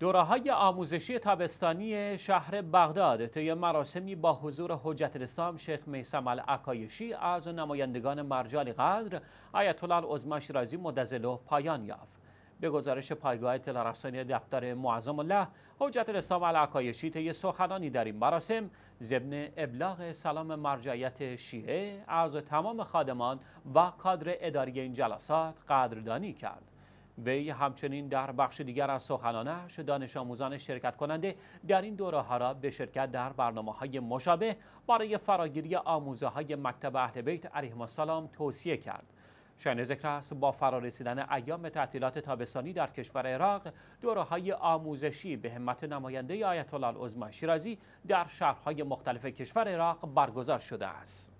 دوره های آموزشی تابستانی شهر بغداد طی مراسمی با حضور حجت الاسلام شیخ میسم العکایشی از نمایندگان مرجال قدر آیت الله عظما شیرازی مدظله پایان یافت به گزارش پایگاه تلرسانی دفتر معظم الله حجت الاسلام العکایشی طی سخنانی در این مراسم ضمن ابلاغ سلام مرجعیت شیعه از تمام خادمان و کادر اداری این جلسات قدردانی کرد وی همچنین در بخش دیگر از سخنانش دانش آموزان شرکت کننده در این دوره ها را به شرکت در برنامه های مشابه برای فراگیری آموزه های مکتب اهل بیت علیهم السلام توصیه کرد. شاین ذکر است با فرارسیدن ایام تعطیلات تابستانی در کشور عراق های آموزشی به همت نماینده آیت الله شیرازی در شهرهای مختلف کشور عراق برگزار شده است.